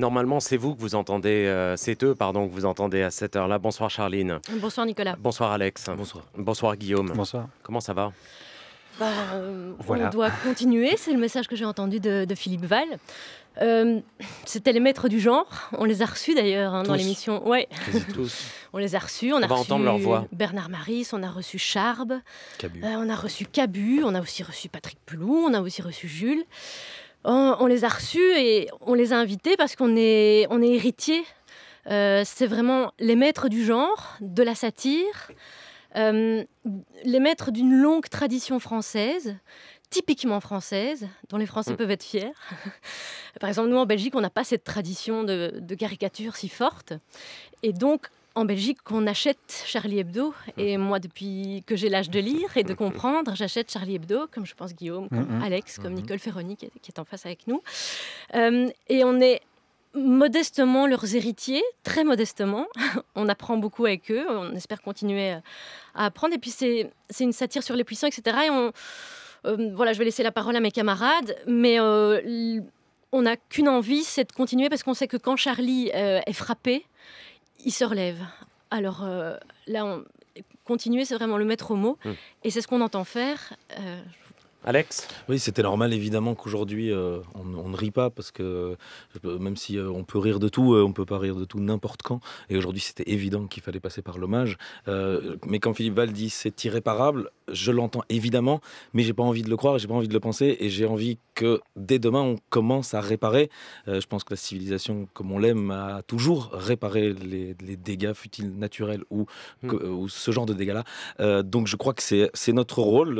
Normalement, c'est vous que vous entendez, euh, c'est eux, pardon, que vous entendez à cette heure-là. Bonsoir Charline. Bonsoir Nicolas. Bonsoir Alex. Bonsoir. Bonsoir Guillaume. Bonsoir. Comment ça va bah, On doit continuer, c'est le message que j'ai entendu de, Philippe Val. Euh, c'était les maîtres du genre. On les a reçus d'ailleurs hein, dans l'émission. Ouais. Tous. on les a reçus. On, a reçu leur voix. Bernard Maris, on a reçu Charb, euh, on a reçu Cabu, on a aussi reçu Patrick Pelou, on a aussi reçu Jules on, les a reçus et on les a invités parce qu'on est, on est héritiers. Euh, c'est vraiment les maîtres du genre, de la satire, euh, les maîtres d'une longue tradition française, typiquement française, dont les Français mm. peuvent être fiers. Par exemple, nous en Belgique, on n'a pas cette tradition de, de caricature si forte. Et donc, en Belgique qu'on achète Charlie Hebdo. Et mhm. moi, depuis que j'ai l'âge de lire et de comprendre, j'achète Charlie Hebdo, comme je pense Guillaume, comme mhm. Alex, comme mhm. Nicole Ferroni qui est, en face avec nous. Euh, et on est modestement leurs héritiers, très modestement. on apprend beaucoup avec eux, on espère continuer euh, à apprendre. Et puis c'est une satire sur les puissants, etc. Et on, euh, voilà, je vais laisser la parole à mes camarades, mais... on n'a qu'une envie, c'est de continuer parce qu'on sait que quand Charlie est frappé, il se relève. Alors euh, là, on, continuer, c'est vraiment le mettre au mot. Hmm. Et c'est ce qu'on entend faire. Euh, Alex Oui, c'était normal évidemment qu'aujourd'hui euh, on, ne rit pas parce que euh, même si euh, on peut rire de tout, on ne peut pas rire de tout n'importe quand. Et aujourd'hui c'était évident qu'il fallait passer par l'hommage. mais quand Philippe Val dit c'est irréparable, je l'entends évidemment, mais j'ai pas envie de le croire, j'ai pas envie de le penser et j'ai envie que dès demain on commence à réparer. je pense que la civilisation comme on l'aime a toujours réparé les, les dégâts, futiles naturels ou, hmm. ou ce genre de dégâts-là. donc je crois que c'est notre rôle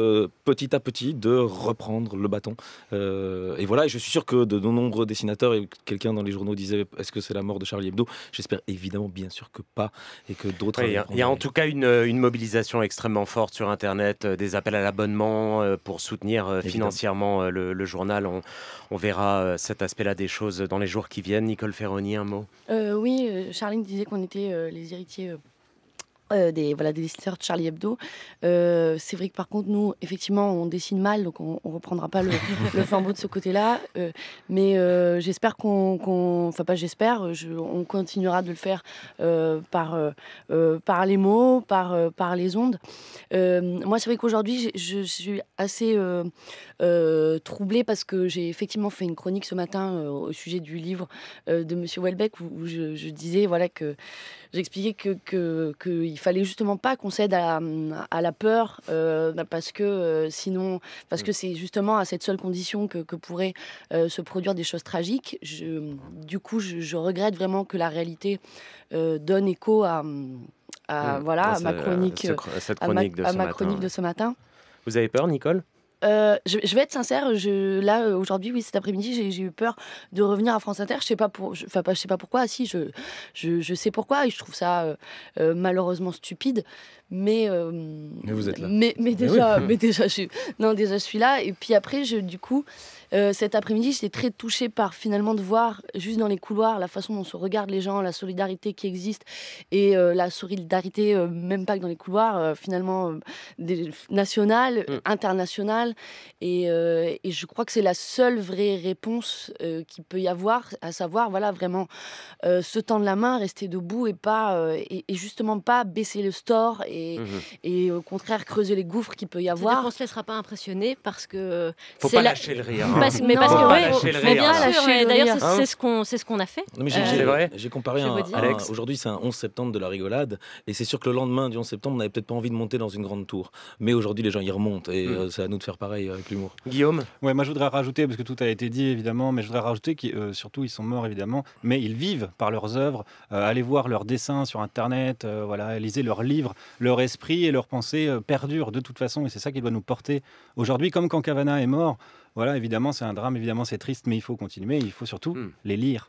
petit à petit de reprendre le bâton. Euh, et voilà, je suis sûr que de, nombreux dessinateurs, et quelqu'un dans les journaux disait est-ce que c'est la mort de Charlie Hebdo J'espère évidemment bien sûr que pas, et que d'autres. Il y, a en tout cas une, mobilisation extrêmement forte sur Internet, euh, des appels à l'abonnement euh, pour soutenir financièrement le, journal. On, verra cet aspect-là des choses dans les jours qui viennent. Nicole Ferroni, un mot Oui, Charlie disait qu'on était les héritiers euh, des, voilà, des dessinateurs de Charlie Hebdo. Euh, c'est vrai que par contre, nous, effectivement, on dessine mal, donc on, ne reprendra pas le, le flambeau de ce côté-là. Euh, mais j'espère qu'on, enfin pas j'espère, on continuera de le faire par par les mots, par par les ondes. moi, c'est vrai qu'aujourd'hui, je suis assez troublée parce que j'ai effectivement fait une chronique ce matin au sujet du livre de Monsieur Welbeck où, je, disais voilà que j'expliquais que que, que il fallait justement pas qu'on cède à, la peur, euh, bah, parce que euh, sinon, parce que mm. c'est justement à cette seule condition que, que pourraient euh, se produire des choses tragiques. Je, du coup, je, regrette vraiment que la réalité donne écho à, mm. voilà, ah, ma ma chronique de ce matin. Vous avez peur, Nicole euh, je, vais être sincère, là euh, aujourd'hui, oui, cet après-midi, j'ai eu peur de revenir à France Inter. Je sais pas pour, je sais pas pourquoi. Si, je, je, sais pourquoi et je trouve ça euh, malheureusement stupide. Mais, mais vous êtes là. Mais, déjà, mais, déjà, je, non, déjà, je suis là. Et puis après, du coup, cet après-midi, j'étais très touchée par finalement de voir juste dans les couloirs la façon dont se regardent les gens, la solidarité qui existe et la solidarité, même pas que dans les couloirs, finalement nationale, mm. internationale euh, et, je crois que c'est la seule vraie réponse qui euh, qu'il peut y avoir, à savoir, voilà, vraiment euh, se tendre la main, rester debout et pas, et, justement pas baisser le store et, mhm. et au contraire creuser les gouffres qu'il peut y avoir. On ne se laissera pas impressionner parce que. Faut pas lâcher le rire. Hein. mais parce que, mais bien d'ailleurs, c'est ce qu'on ce qu'on a fait. J'ai comparé Alex. Aujourd'hui, c'est un 11 septembre de la rigolade. Et c'est sûr que le lendemain du 11 septembre, on n'avait peut-être pas envie de monter dans une grande tour. Mais aujourd'hui, les gens y remontent. Et mm. c'est à nous de faire pareil avec l'humour. Guillaume Ouais, moi je voudrais rajouter, parce que tout a été dit évidemment, mais je voudrais rajouter que euh, surtout ils sont morts évidemment, mais ils vivent par leurs œuvres. Euh, allez voir leurs dessins sur internet, euh, voilà, lisez leurs livres, leur esprit et leurs pensées perdurent de toute façon, et c'est ça qui doit nous porter aujourd'hui, comme quand Cavana est mort. Voilà, évidemment, c'est un drame, évidemment, c'est triste, mais il faut continuer, il faut surtout hmm. les lire.